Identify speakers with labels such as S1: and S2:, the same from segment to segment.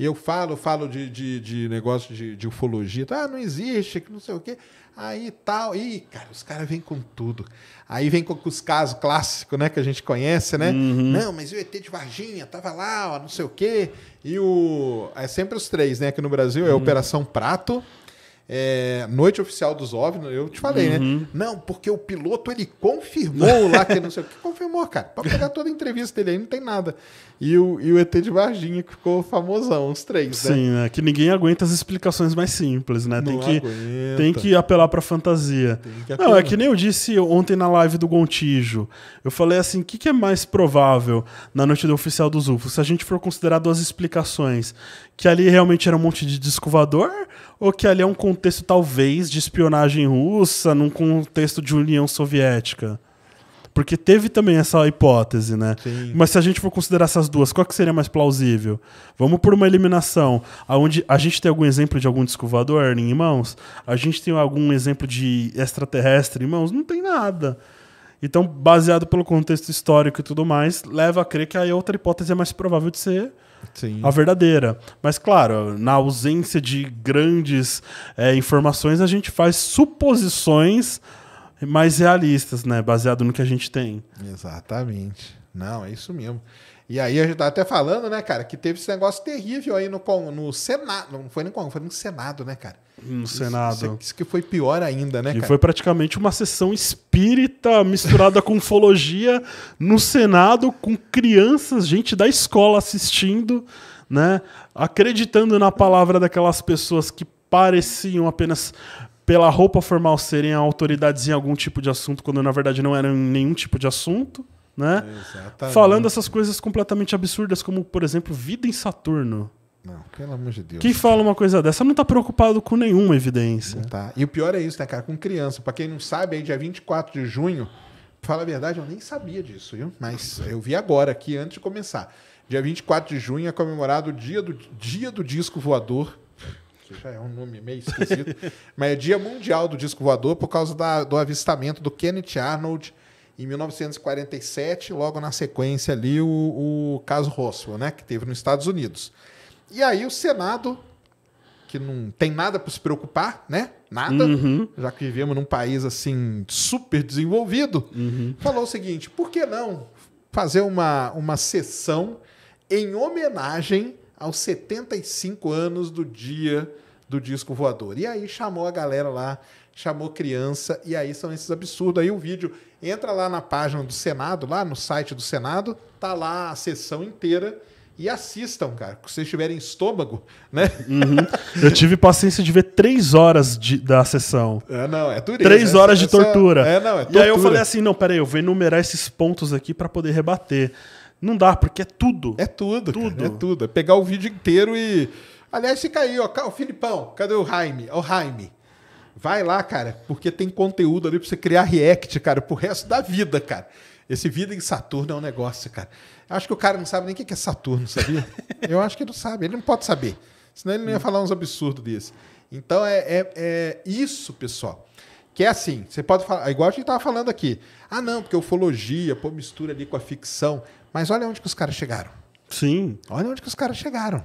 S1: E eu falo, falo de, de, de negócio de, de, ufologia, tá? ah, não existe, que não sei o quê. Aí tal, e cara, os caras vêm com tudo. Aí vem com os casos clássicos, né, que a gente conhece, né? Uhum. Não, mas o ET de Varginha tava lá, ó, não sei o quê. E o é sempre os três, né, aqui no Brasil é uhum. Operação Prato, é, noite oficial dos OVNIs, eu te falei, né? uhum. né? Não, porque o piloto ele confirmou lá que não sei o que. Confirmou, cara. Pode pegar toda a entrevista dele aí, não tem nada. E o, e o ET de Varginha que ficou famosão, os três, né? Sim,
S2: né? Que ninguém aguenta as explicações mais simples, né? Tem, que, tem que apelar pra fantasia. Apelar. Não, é que nem eu disse ontem na live do Gontijo. Eu falei assim: o que, que, é mais provável na noite do oficial dos UFOs? Se a gente for considerar duas explicações, que ali realmente era um monte de descovador ou que ali é um contexto talvez de espionagem russa num contexto de União Soviética? Porque teve também essa hipótese, né? Sim. Mas se a gente for considerar essas duas, qual que seria mais plausível? Vamos por uma eliminação, onde a gente tem algum exemplo de algum descovador em mãos? A gente tem algum exemplo de extraterrestre em mãos? Não tem nada. Então, baseado pelo contexto histórico e tudo mais, leva a crer que a outra hipótese é mais provável de ser Sim. a verdadeira. Mas, claro, na ausência de grandes é, informações, a gente faz suposições mais realistas, né? Baseado no que a gente tem. Exatamente. Não, é isso mesmo.
S1: E aí a gente tá até falando, né, cara, que teve esse negócio terrível aí no, no Senado. Não foi no com foi no Senado, né, cara?
S2: No isso, Senado. Isso, é isso, que foi pior ainda, né, e cara? E foi praticamente uma sessão espírita misturada com ufologia no Senado, com crianças, gente da escola assistindo, né? Acreditando na palavra daquelas pessoas que pareciam apenas pela roupa formal serem autoridades em algum tipo de assunto, quando na verdade não eram nenhum tipo de assunto. Né? Exatamente. Falando essas coisas completamente absurdas, como, por exemplo, vida em Saturno. Não, pelo amor de Deus. Quem fala uma coisa dessa não está preocupado com nenhuma evidência. Não tá.
S1: E o pior é isso, né, cara? Com criança. Para quem não sabe, aí dia 24 de junho, fala a verdade, eu nem sabia disso, viu? Mas eu vi agora aqui antes de começar. Dia 24 de junho é comemorado o dia do, dia do disco voador. Que já é um nome meio esquisito. mas é dia mundial do disco voador por causa da, do avistamento do Kenneth Arnold em 1947, logo na sequência ali, o, o caso Roswell, né, que teve nos Estados Unidos. E aí o Senado, que não tem nada para se preocupar, né? Nada, uhum. já que vivemos num país assim super desenvolvido, uhum. falou o seguinte: por que não fazer uma, uma sessão em homenagem aos 75 anos do dia do disco voador. E aí chamou a galera lá, chamou criança, e aí são esses absurdos. Aí o vídeo entra lá na página do Senado, lá no site do Senado, tá lá a sessão inteira e assistam, cara. Se vocês tiverem estômago,
S2: né? Uhum. Eu tive paciência de ver três horas de, da sessão. É, não, é dureza. Três horas essa, de tortura. é, não, é tortura. E aí eu falei assim, não, peraí, eu vou enumerar esses pontos aqui para poder rebater. Não dá, porque é tudo. É tudo, tudo. Cara, é tudo. É pegar o vídeo inteiro
S1: e Aliás, fica aí, ó. O Filipão, cadê o Jaime? O Jaime. Vai lá, cara, porque tem conteúdo ali pra você criar react, cara, pro resto da vida, cara. Esse vida em Saturno é um negócio, cara. Acho que o cara não sabe nem o que é Saturno, sabia? Eu acho que ele não sabe, ele não pode saber. Senão ele não ia hum. falar uns absurdos desses. Então é, é, é isso, pessoal. Que é assim, você pode falar, é igual a gente tava falando aqui. Ah, não, porque ufologia, pô, mistura ali com a ficção. Mas olha onde que os caras chegaram. Sim. Olha onde que os caras chegaram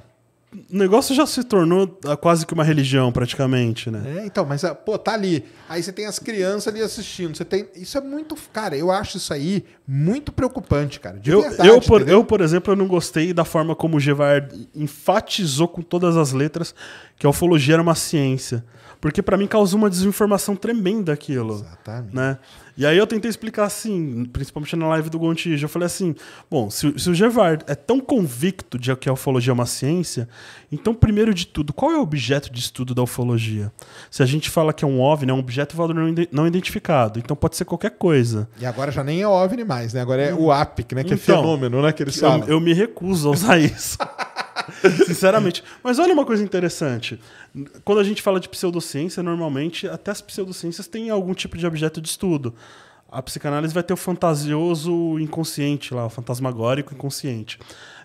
S2: o negócio já se tornou ah, quase que uma religião, praticamente,
S1: né? É, então, mas, ah, pô, tá ali. Aí você tem as crianças ali assistindo. Você tem. Isso é muito. Cara, eu acho isso aí muito preocupante, cara.
S2: De eu, verdade, eu, por, eu, por exemplo, eu não gostei da forma como o Gevard enfatizou com todas as letras que a ufologia era uma ciência. Porque para mim causou uma desinformação tremenda aquilo. Exatamente. Né? E aí eu tentei explicar assim, principalmente na live do Gontijo, eu falei assim, bom, se, se o Gervard é tão convicto de que a ufologia é uma ciência, então primeiro de tudo, qual é o objeto de estudo da ufologia? Se a gente fala que é um OVNI, é um objeto valor não, não identificado, então pode ser qualquer coisa.
S1: E agora já nem é OVNI mais, né? Agora é
S2: hum. o APIC, né? Que é então, é fenômeno, né? Que eles falam. Eu, eu me recuso a usar isso. Sinceramente. Mas olha uma coisa interessante. Quando a gente fala de pseudociência, normalmente até as pseudociências têm algum tipo de objeto de estudo. A psicanálise vai ter o fantasioso inconsciente lá, o fantasmagórico inconsciente.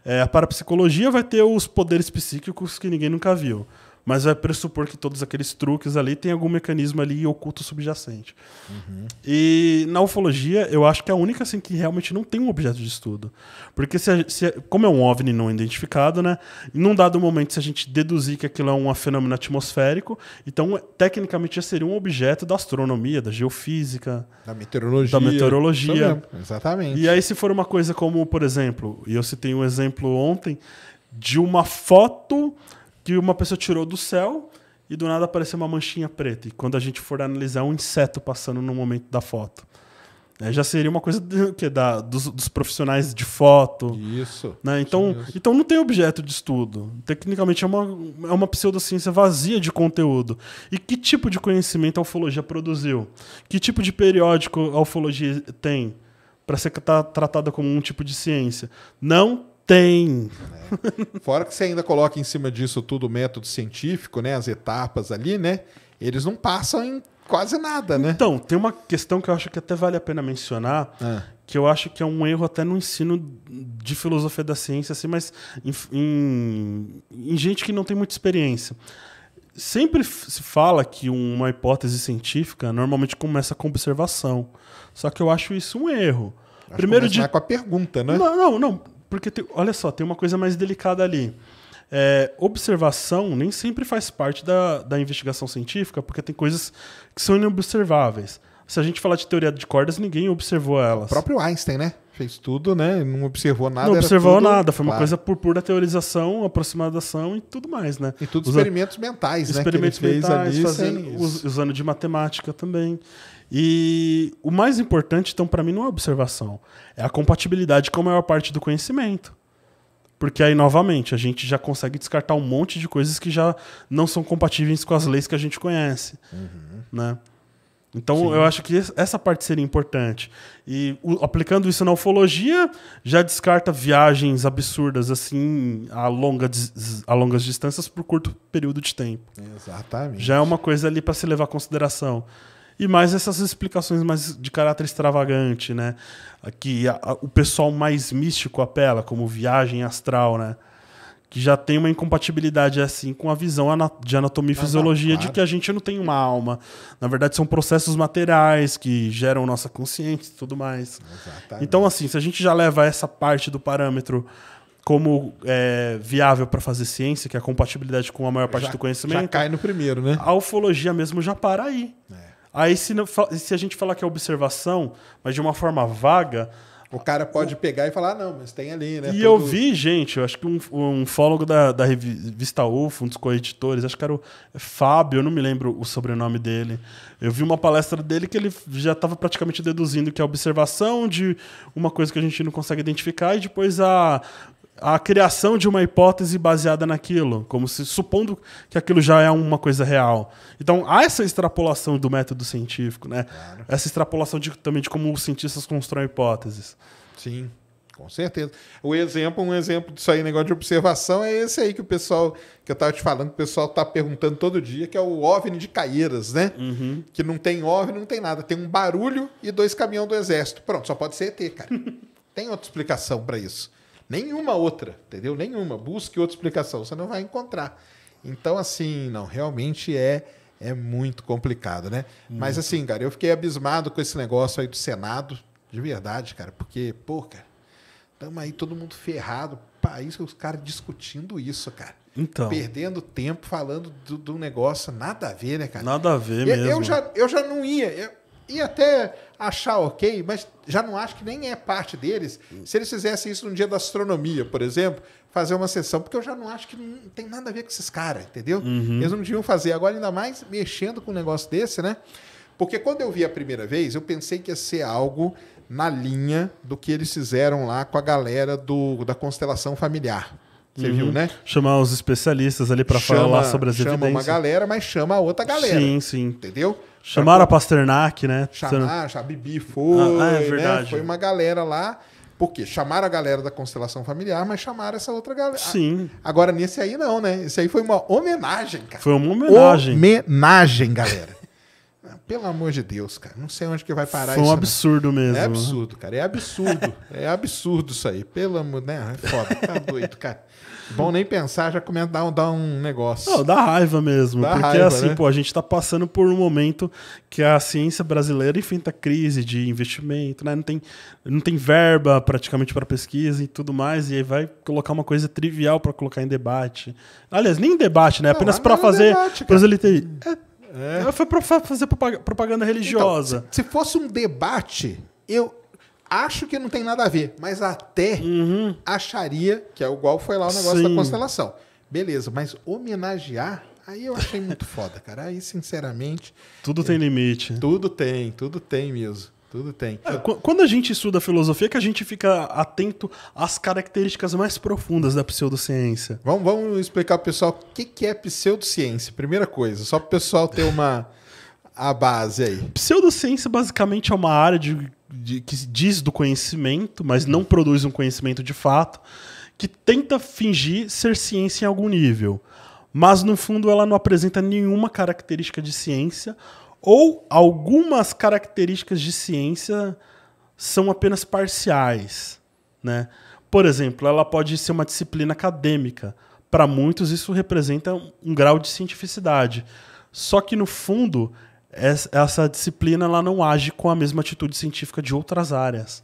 S2: É, a parapsicologia vai ter os poderes psíquicos que ninguém nunca viu mas vai pressupor que todos aqueles truques ali tem algum mecanismo ali oculto subjacente. Uhum. E na ufologia, eu acho que é a única assim que realmente não tem um objeto de estudo. Porque se, a, se como é um OVNI não identificado, né, num dado momento se a gente deduzir que aquilo é um fenômeno atmosférico, então tecnicamente já seria um objeto da astronomia, da geofísica, da meteorologia. Da meteorologia. Exatamente. E aí se for uma coisa como, por exemplo, e eu citei um exemplo ontem de uma foto que uma pessoa tirou do céu e do nada apareceu uma manchinha preta. E quando a gente for analisar um inseto passando no momento da foto. É, já seria uma coisa do, que, da, dos, dos, profissionais de foto. Isso. Né? Então, isso. então não tem objeto de estudo. Tecnicamente é uma, é uma pseudociência vazia de conteúdo. E que tipo de conhecimento a ufologia produziu? Que tipo de periódico a ufologia tem para ser tratada como um tipo de ciência? Não tem. É. Fora que você ainda coloca em cima
S1: disso tudo o método científico, né? As etapas ali, né? Eles não passam em quase nada,
S2: né? Então, tem uma questão que eu acho que até vale a pena mencionar, ah. que eu acho que é um erro até no ensino de filosofia da ciência, assim, mas em, em, em gente que não tem muita experiência. Sempre se fala que uma hipótese científica normalmente começa com observação. Só que eu acho isso um erro. Acho Primeiro de com a pergunta, né? Não, não, não. Porque, tem, olha só, tem uma coisa mais delicada ali. É, observação nem sempre faz parte da, da investigação científica, porque tem coisas que são inobserváveis. Se a gente falar de teoria de cordas, ninguém observou elas. O próprio Einstein, né? fez tudo, né? Não observou nada. Não observou tudo... nada, foi uma claro. coisa por pura teorização, aproximação e tudo mais, né? E tudo Usa... experimentos mentais, né? Experimentos mentais, fazendo, usando de matemática também. E o mais importante, então, para mim, não é a observação, é a compatibilidade com a maior parte do conhecimento. Porque aí, novamente, a gente já consegue descartar um monte de coisas que já não são compatíveis com as leis que a gente conhece. Uhum. Né? Então, Sim. eu acho que essa parte seria importante. E o, aplicando isso na ufologia, já descarta viagens absurdas, assim, a, longa, a longas distâncias por curto período de tempo. Exatamente. Já é uma coisa ali para se levar em consideração. E mais essas explicações mais de caráter extravagante, né? Que a, a, o pessoal mais místico apela, como viagem astral, né? que já tem uma incompatibilidade é assim com a visão de anatomia e fisiologia de que a gente não tem uma alma. Na verdade, são processos materiais que geram nossa consciência e tudo mais. Exatamente. Então, assim, se a gente já leva essa parte do parâmetro como é, viável para fazer ciência, que é a compatibilidade com a maior parte já, do conhecimento. Já cai no primeiro, né? A ufologia mesmo já para aí. É. Aí, se, se a gente falar que é observação, mas de uma forma vaga, o cara pode pegar e falar, ah, não, mas tem ali, né? E tudo... eu vi, gente, eu acho que um, um fólogo da, da revista UFO, um dos coeditores acho que era o Fábio, eu não me lembro o sobrenome dele. Eu vi uma palestra dele que ele já estava praticamente deduzindo que a é observação de uma coisa que a gente não consegue identificar e depois a, a criação de uma hipótese baseada naquilo, como se supondo que aquilo já é uma coisa real. Então há essa extrapolação do método científico, né? Claro. Essa extrapolação de, também de como os cientistas constroem hipóteses. Sim,
S1: com certeza. O exemplo, um exemplo disso aí, negócio de observação, é esse aí que o pessoal, que eu estava te falando, que o pessoal está perguntando todo dia, que é o OVNI de Caieiras, né? Uhum. Que não tem OVNI, não tem nada. Tem um barulho e dois caminhões do exército. Pronto, só pode ser ET, cara. tem outra explicação para isso. Nenhuma outra, entendeu? Nenhuma. Busque outra explicação, você não vai encontrar. Então, assim, não, realmente é é muito complicado, né? Muito. Mas assim, cara, eu fiquei abismado com esse negócio aí do Senado, de verdade, cara, porque, pô, cara, estamos aí todo mundo ferrado, país, os caras discutindo isso, cara. Então. Perdendo tempo falando do, do, negócio, nada a ver, né, cara?
S2: Nada a ver eu, mesmo. Eu já,
S1: eu já não ia. Eu, e até achar ok, mas já não acho que nem é parte deles. Se eles fizessem isso no dia da astronomia, por exemplo, fazer uma sessão, porque eu já não acho que não tem nada a ver com esses caras, entendeu? Uhum. Eles não deviam fazer. Agora, ainda mais mexendo com um negócio desse, né? Porque quando eu vi a primeira vez, eu pensei que ia ser algo na linha do que eles fizeram lá com a galera do, da constelação familiar.
S2: Você uhum. viu, né? Chamar os especialistas ali para falar sobre as chama evidências. Chama uma
S1: galera, mas chama a outra galera. Sim, sim. Entendeu?
S2: Chamaram a Pasternak, né? Chamaram,
S1: a Bibi foi, ah, ah é né? verdade. Né? Foi uma galera lá. Porque chamaram a galera da constelação familiar, mas chamaram essa outra galera. Ah, Sim. Agora, nesse aí não, né? Esse aí foi uma homenagem, cara. Foi uma homenagem. Homenagem, galera. Pelo amor de Deus, cara. Não sei onde que vai parar isso. Foi um né? absurdo né? mesmo. É né? absurdo, cara. É absurdo. é absurdo isso aí. Pelo amor... Né? É foda. Tá doido, cara. Bom nem pensar, já começa a dar, dar um negócio. Não, dá
S2: raiva mesmo. Dá porque raiva, assim, né? pô, a gente está passando por um momento que a ciência brasileira enfrenta crise de investimento, né? Não tem, não tem verba praticamente para pesquisa e tudo mais. E aí vai colocar uma coisa trivial para colocar em debate. Aliás, nem em debate, né? Não, Apenas para é fazer. Debate, É, é. Foi para fazer propaganda
S1: então, religiosa. Então, se, se fosse um debate, eu, Acho que não tem nada a ver, mas até uhum. acharia que é igual foi lá o negócio Sim. da constelação. Beleza, mas homenagear, aí eu achei muito foda, cara. Aí, sinceramente.
S2: Tudo eu, tem limite. Tudo tem, tudo tem mesmo. Tudo tem. É, quando a gente estuda filosofia, é que a gente fica atento às características mais profundas da pseudociência. Vamos, vamos explicar para o pessoal
S1: o que, que é pseudociência. Primeira coisa, só para o pessoal ter uma a base aí.
S2: Pseudociência basicamente é uma área de de, que diz do conhecimento, mas não produz um conhecimento de fato, que tenta fingir ser ciência em algum nível. Mas no fundo ela não apresenta nenhuma característica de ciência, ou algumas características de ciência são apenas parciais. Né? Por exemplo, ela pode ser uma disciplina acadêmica. Para muitos, isso representa um grau de cientificidade. Só que, no fundo, essa disciplina ela não age com a mesma atitude científica de outras áreas,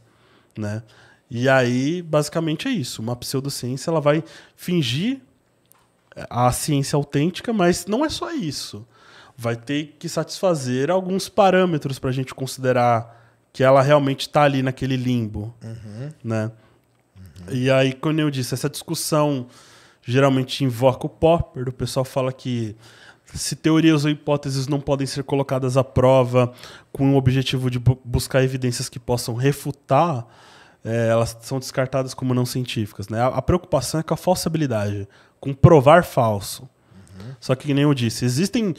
S2: né? E aí, basicamente é isso. Uma pseudociência ela vai fingir eh, a ciência autêntica, mas não é só isso. Vai ter que satisfazer alguns parâmetros para a gente considerar que ela realmente está ali naquele limbo, uhum. né? Uhum. E aí, quando eu disse, essa discussão geralmente invoca o Popper, o pessoal fala que se teorias ou hipóteses não podem ser colocadas à prova com o objetivo de bu buscar evidências que possam refutar, é, elas são descartadas como não científicas. Né? A, a, preocupação é com a falsabilidade, com provar falso. Uhum. Só que, nem eu disse, existem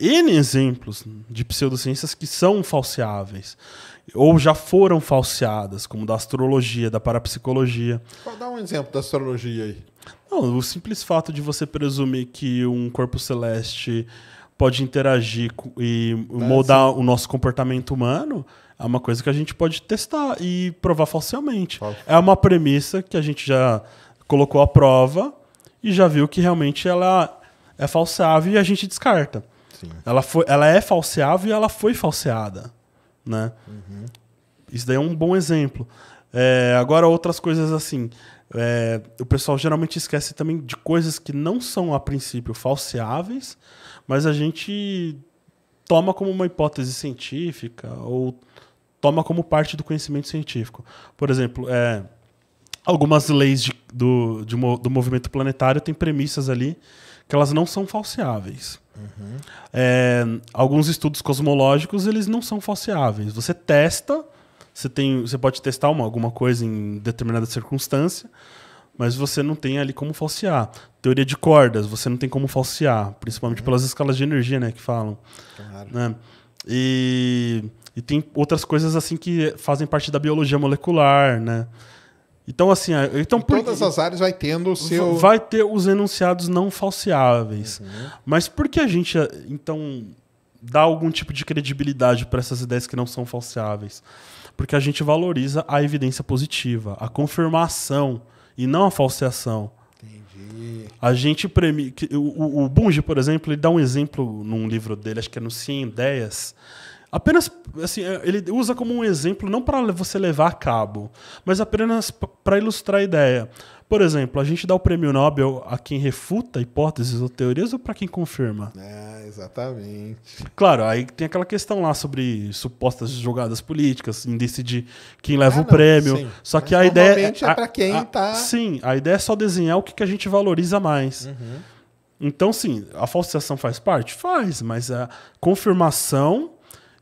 S2: N exemplos de pseudociências que são falseáveis ou já foram falseadas, como da astrologia, da parapsicologia. Dá um exemplo da astrologia aí. Não, o simples fato de você presumir que um corpo celeste pode interagir e moldar o nosso comportamento humano é uma coisa que a gente pode testar e provar falsamente É uma premissa que a gente já colocou à prova e já viu que realmente ela é falseável e a gente descarta. Sim. Ela, foi, ela é falseável e ela foi falseada. Né? Uhum. Isso daí é um bom exemplo. É, agora, outras coisas assim. É, o pessoal geralmente esquece também de coisas que não são a princípio falseáveis, mas a gente toma como uma hipótese científica ou toma como parte do conhecimento científico. Por exemplo, é, algumas leis de, do, de, do movimento planetário têm premissas ali que elas não são falseáveis. Uhum. É, alguns estudos cosmológicos eles não são falseáveis. Você testa você, tem, você pode testar uma, alguma coisa em determinada circunstância, mas você não tem ali como falsear. Teoria de cordas, você não tem como falsear, principalmente uhum. pelas escalas de energia, né, que falam. Claro. Né? E, e tem outras coisas assim que fazem parte da biologia molecular, né? Então, assim, é, então, por... todas as áreas vai tendo o seu. Vai ter os enunciados não falseáveis. Uhum. Mas por que a gente, então, dá algum tipo de credibilidade para essas ideias que não são falseáveis? porque a gente valoriza a evidência positiva, a confirmação e não a falseação. Entendi. A gente premi, O, o Bunge, por exemplo, ele dá um exemplo num livro dele, acho que é no Sim Ideias. Apenas, assim, é, ele usa como um exemplo, não para você levar a cabo, mas apenas para ilustrar a ideia. Por exemplo, a gente dá o prêmio Nobel a quem refuta hipóteses ou teorias ou para quem confirma?
S1: É, exatamente. Claro, aí
S2: tem aquela questão lá sobre supostas jogadas políticas, em decidir quem leva ah, o prêmio. Sim. Só Mas que a ideia. É, é para quem a, tá. Sim, a ideia é só desenhar o que, que a gente valoriza mais. Uhum. Então, sim, a falsificação faz parte? Faz, mas a confirmação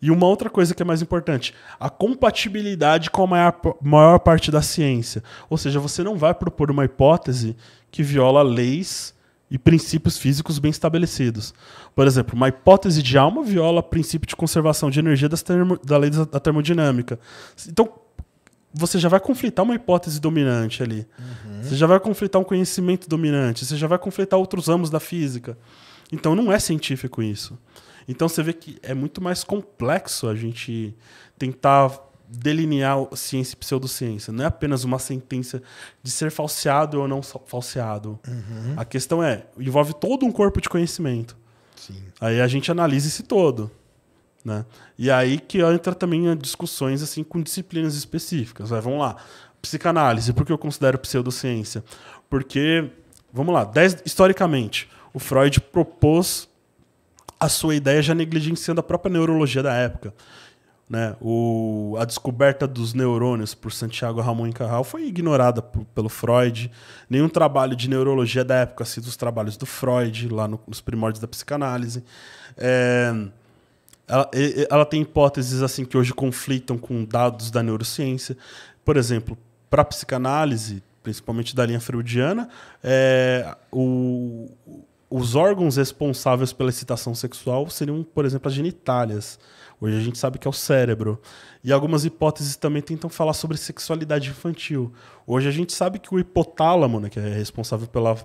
S2: e uma outra coisa que é mais importante, a compatibilidade com a maior, maior parte da ciência. Ou seja, você não vai propor uma hipótese que viola leis e princípios físicos bem estabelecidos. Por exemplo, uma hipótese de alma viola o princípio de conservação de energia termo, da lei da termodinâmica. Então, você já vai conflitar uma hipótese dominante ali. Uhum. Você já vai conflitar um conhecimento dominante. Você já vai conflitar outros ramos da física. Então, não é científico isso. Então você vê que é muito mais complexo a gente tentar delinear ciência e pseudociência. Não é apenas uma sentença de ser falseado ou não falseado. Uhum. A questão é, envolve todo um corpo de conhecimento. Sim. Aí a gente analisa esse todo. Né? E aí que entra também discussões assim com disciplinas específicas. Vai, vamos lá. Psicanálise, por que eu considero pseudociência? Porque, vamos lá, dez, historicamente, o Freud propôs a sua ideia já negligenciando a própria neurologia da época. Né? O, a descoberta dos neurônios por Santiago Ramon Carral foi ignorada pelo Freud. Nenhum trabalho de neurologia da época cita assim, os trabalhos do Freud, lá no, nos primórdios da psicanálise. É, ela, ela tem hipóteses assim que hoje conflitam com dados da neurociência. Por exemplo, para a psicanálise, principalmente da linha freudiana, é, o, os órgãos responsáveis pela excitação sexual seriam, por exemplo, as genitálias. Hoje a gente sabe que é o cérebro. E algumas hipóteses também tentam falar sobre sexualidade infantil. Hoje a gente sabe que o hipotálamo, né, que é responsável pela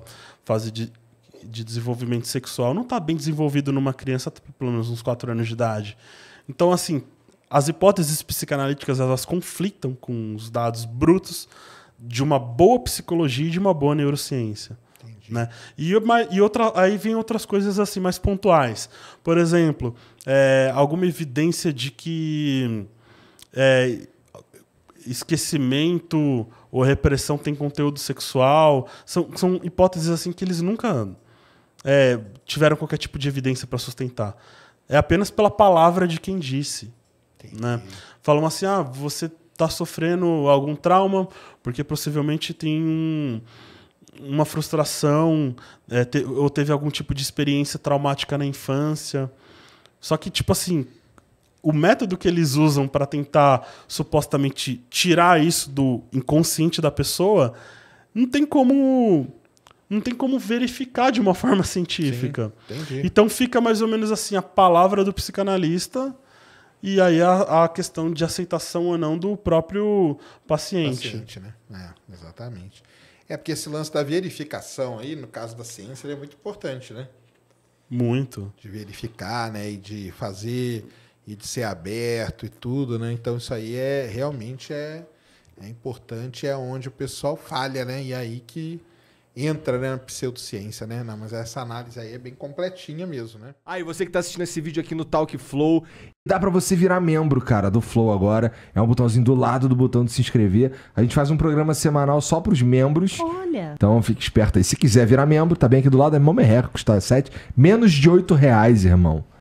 S2: fase de, de desenvolvimento sexual, não está bem desenvolvido numa criança até pelo menos uns 4 anos de idade. Então, assim, as hipóteses psicanalíticas elas conflitam com os dados brutos de uma boa psicologia e de uma boa neurociência. Né? E, e outra, aí vem outras coisas assim mais pontuais. Por exemplo, é, alguma evidência de que é, esquecimento ou repressão tem conteúdo sexual. São, são hipóteses assim que eles nunca é, tiveram qualquer tipo de evidência para sustentar. É apenas pela palavra de quem disse. Né? Falam assim: ah, você está sofrendo algum trauma porque possivelmente tem um uma frustração é, te, ou teve algum tipo de experiência traumática na infância. Só que, tipo assim, o método que eles usam para tentar supostamente tirar isso do inconsciente da pessoa não tem como não tem como verificar de uma forma científica. Sim, então fica mais ou menos assim a palavra do psicanalista e aí a, a questão de aceitação ou não do próprio paciente. paciente né?
S1: É, exatamente. É porque esse lance da verificação aí, no caso da ciência, ele é muito importante, né? Muito. De verificar, né? E de fazer, e de ser aberto e tudo, né? Então isso aí é realmente é, é importante, é onde o pessoal falha, né? E é aí que entra né, na pseudociência, né? Não, mas essa análise aí é bem completinha mesmo, né? Ah, e você que tá assistindo esse vídeo aqui no Talk Flow, dá para você virar membro, cara, do Flow agora. É um botãozinho do lado do botão de se inscrever. A gente faz um programa semanal só pros membros. Olha. Então fique esperto aí. Se quiser virar membro, tá bem aqui do lado, é Momerreco, custa tá? 7. Menos de 8 reais, irmão.